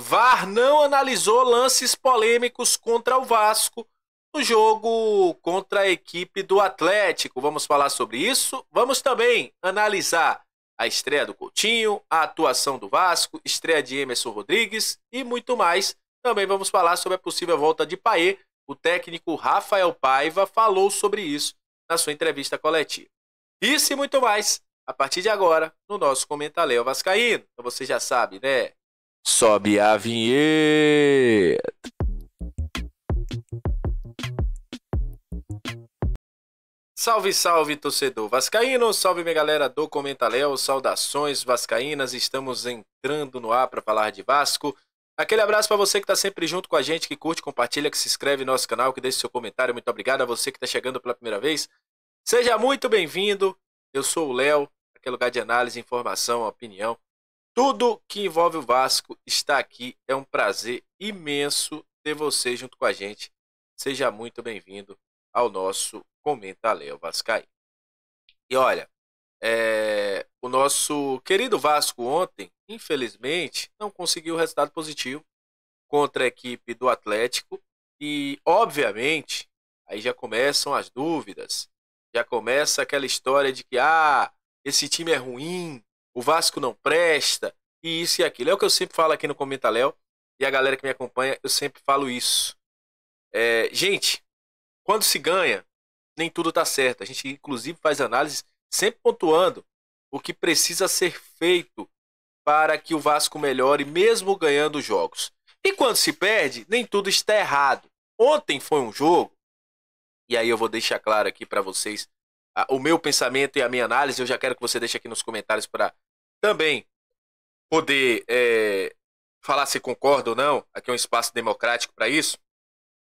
VAR não analisou lances polêmicos contra o Vasco no jogo contra a equipe do Atlético. Vamos falar sobre isso. Vamos também analisar a estreia do Coutinho, a atuação do Vasco, estreia de Emerson Rodrigues e muito mais. Também vamos falar sobre a possível volta de Paê. O técnico Rafael Paiva falou sobre isso na sua entrevista coletiva. Isso e muito mais a partir de agora no nosso Comenta Vascaíno. Então você já sabe, né? Sobe a vinheta. Salve, salve, torcedor vascaíno! Salve, minha galera do Comentaléu! Saudações vascaínas! Estamos entrando no ar para falar de Vasco. Aquele abraço para você que está sempre junto com a gente, que curte, compartilha, que se inscreve no nosso canal, que deixa seu comentário. Muito obrigado a você que está chegando pela primeira vez. Seja muito bem-vindo. Eu sou o Léo, aquele lugar de análise, informação, opinião tudo que envolve o Vasco está aqui. É um prazer imenso ter você junto com a gente. Seja muito bem-vindo ao nosso Comenta Léo Vascaí. E olha, é... o nosso querido Vasco ontem, infelizmente, não conseguiu resultado positivo contra a equipe do Atlético. E, obviamente, aí já começam as dúvidas. Já começa aquela história de que, ah, esse time é ruim, o Vasco não presta, e isso e aquilo. É o que eu sempre falo aqui no Comenta Léo, e a galera que me acompanha, eu sempre falo isso. É, gente, quando se ganha, nem tudo tá certo. A gente, inclusive, faz análises sempre pontuando o que precisa ser feito para que o Vasco melhore, mesmo ganhando jogos. E quando se perde, nem tudo está errado. Ontem foi um jogo, e aí eu vou deixar claro aqui para vocês a, o meu pensamento e a minha análise. Eu já quero que você deixe aqui nos comentários para também poder é, falar se concorda ou não, aqui é um espaço democrático para isso,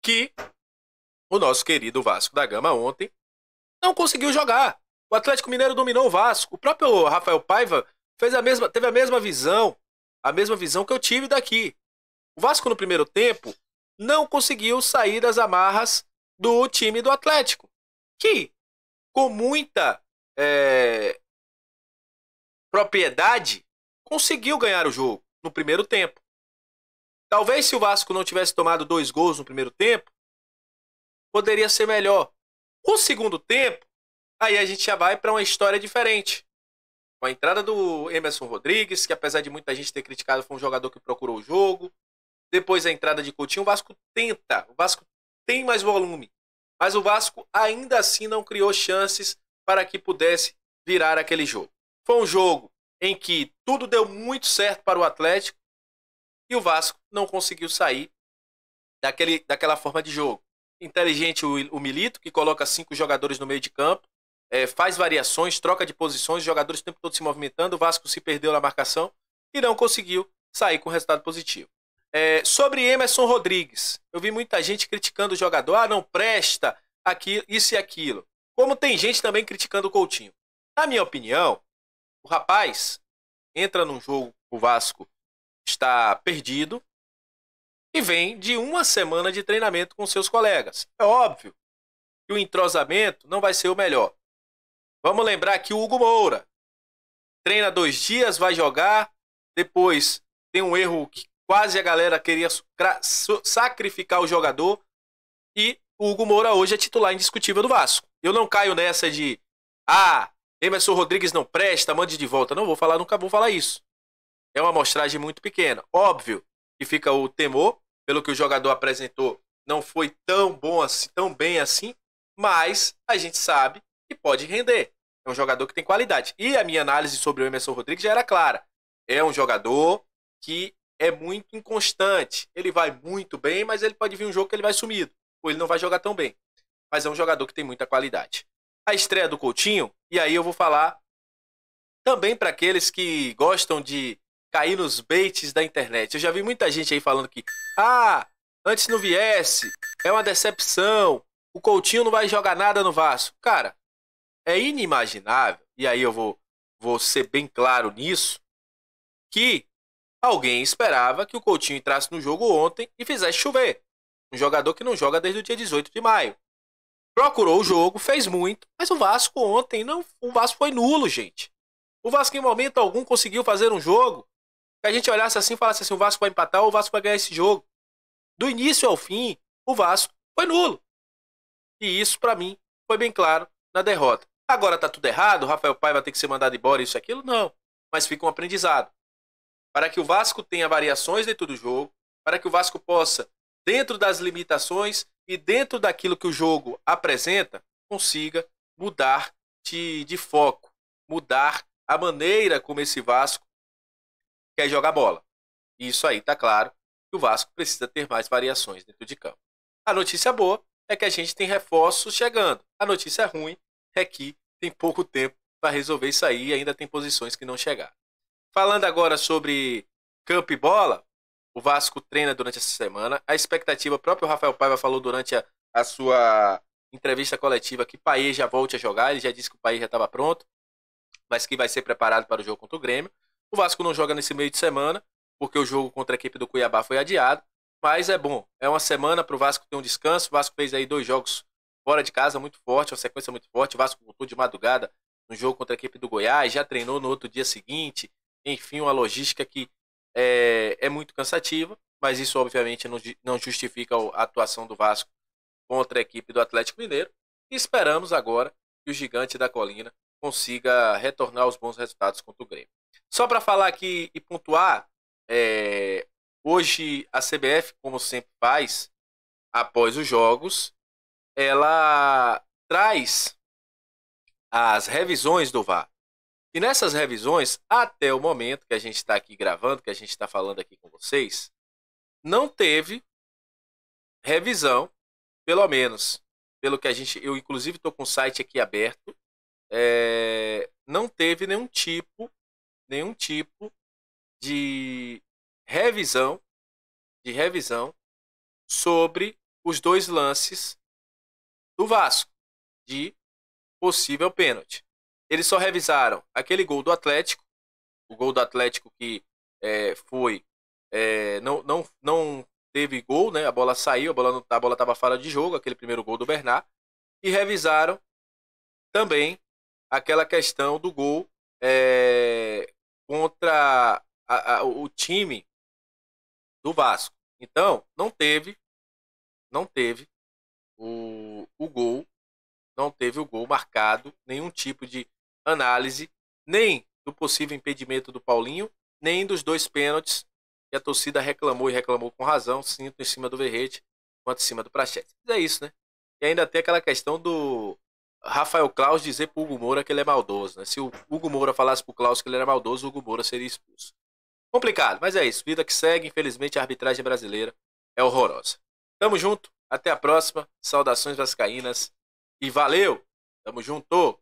que o nosso querido Vasco da Gama ontem não conseguiu jogar. O Atlético Mineiro dominou o Vasco. O próprio Rafael Paiva fez a mesma, teve a mesma visão, a mesma visão que eu tive daqui. O Vasco no primeiro tempo não conseguiu sair das amarras do time do Atlético, que com muita é, propriedade, conseguiu ganhar o jogo no primeiro tempo. Talvez se o Vasco não tivesse tomado dois gols no primeiro tempo, poderia ser melhor. O segundo tempo, aí a gente já vai para uma história diferente. Com a entrada do Emerson Rodrigues, que apesar de muita gente ter criticado, foi um jogador que procurou o jogo. Depois a entrada de Coutinho, o Vasco tenta, o Vasco tem mais volume. Mas o Vasco ainda assim não criou chances para que pudesse virar aquele jogo. Foi um jogo em que tudo deu muito certo para o Atlético e o Vasco não conseguiu sair daquele, daquela forma de jogo. Inteligente o, o Milito, que coloca cinco jogadores no meio de campo, é, faz variações, troca de posições, jogadores o tempo todo se movimentando, o Vasco se perdeu na marcação e não conseguiu sair com resultado positivo. É, sobre Emerson Rodrigues, eu vi muita gente criticando o jogador, ah, não presta, aquilo, isso e aquilo. Como tem gente também criticando o Coutinho. Na minha opinião, o rapaz entra num jogo o Vasco está perdido e vem de uma semana de treinamento com seus colegas. É óbvio que o entrosamento não vai ser o melhor. Vamos lembrar que o Hugo Moura treina dois dias, vai jogar, depois tem um erro que quase a galera queria sacrificar o jogador e o Hugo Moura hoje é titular indiscutível do Vasco. Eu não caio nessa de ah, Emerson Rodrigues não presta, mande de volta. Não vou falar, nunca vou falar isso. É uma amostragem muito pequena. Óbvio que fica o temor, pelo que o jogador apresentou, não foi tão bom assim, tão bem assim, mas a gente sabe que pode render. É um jogador que tem qualidade. E a minha análise sobre o Emerson Rodrigues já era clara. É um jogador que é muito inconstante. Ele vai muito bem, mas ele pode vir um jogo que ele vai sumido, ou ele não vai jogar tão bem. Mas é um jogador que tem muita qualidade a estreia do Coutinho, e aí eu vou falar também para aqueles que gostam de cair nos baits da internet. Eu já vi muita gente aí falando que, ah, antes não viesse, é uma decepção, o Coutinho não vai jogar nada no Vasco. Cara, é inimaginável, e aí eu vou, vou ser bem claro nisso, que alguém esperava que o Coutinho entrasse no jogo ontem e fizesse chover. Um jogador que não joga desde o dia 18 de maio procurou o jogo, fez muito, mas o Vasco ontem não, o Vasco foi nulo, gente. O Vasco em momento algum conseguiu fazer um jogo que a gente olhasse assim e falasse assim, o Vasco vai empatar ou o Vasco vai ganhar esse jogo. Do início ao fim, o Vasco foi nulo. E isso para mim foi bem claro na derrota. Agora tá tudo errado, o Rafael Paiva vai ter que ser mandado embora isso aquilo? Não, mas fica um aprendizado. Para que o Vasco tenha variações dentro do jogo, para que o Vasco possa, dentro das limitações, e dentro daquilo que o jogo apresenta, consiga mudar de, de foco, mudar a maneira como esse Vasco quer jogar bola. Isso aí tá claro que o Vasco precisa ter mais variações dentro de campo. A notícia boa é que a gente tem reforços chegando. A notícia ruim é que tem pouco tempo para resolver isso aí e ainda tem posições que não chegaram. Falando agora sobre campo e bola, o Vasco treina durante essa semana. A expectativa, o próprio Rafael Paiva falou durante a, a sua entrevista coletiva que Paê já volte a jogar. Ele já disse que o país já estava pronto, mas que vai ser preparado para o jogo contra o Grêmio. O Vasco não joga nesse meio de semana, porque o jogo contra a equipe do Cuiabá foi adiado. Mas é bom. É uma semana para o Vasco ter um descanso. O Vasco fez aí dois jogos fora de casa muito forte, uma sequência muito forte. O Vasco voltou de madrugada no jogo contra a equipe do Goiás, já treinou no outro dia seguinte. Enfim, uma logística que é, é muito cansativa, mas isso obviamente não, não justifica a atuação do Vasco contra a equipe do Atlético Mineiro. E esperamos agora que o gigante da colina consiga retornar os bons resultados contra o Grêmio. Só para falar aqui e pontuar, é, hoje a CBF, como sempre faz, após os jogos, ela traz as revisões do VAR. E nessas revisões, até o momento que a gente está aqui gravando, que a gente está falando aqui com vocês, não teve revisão, pelo menos pelo que a gente. Eu, inclusive, estou com o site aqui aberto. É, não teve nenhum tipo, nenhum tipo de revisão, de revisão sobre os dois lances do Vasco de possível pênalti. Eles só revisaram aquele gol do Atlético, o gol do Atlético que é, foi. É, não, não, não teve gol, né? A bola saiu, a bola não, a bola estava fora de jogo, aquele primeiro gol do Bernard. E revisaram também aquela questão do gol é, contra a, a, o time do Vasco. Então, não teve, não teve o, o gol, não teve o gol marcado, nenhum tipo de análise nem do possível impedimento do Paulinho, nem dos dois pênaltis que a torcida reclamou e reclamou com razão, cinto em cima do Verrete, quanto em cima do Prachete. é isso, né? E ainda tem aquela questão do Rafael Claus dizer pro Hugo Moura que ele é maldoso, né? Se o Hugo Moura falasse pro Claus que ele era maldoso, o Hugo Moura seria expulso. Complicado, mas é isso. Vida que segue, infelizmente a arbitragem brasileira é horrorosa. Tamo junto, até a próxima. Saudações vascaínas e valeu. Tamo junto.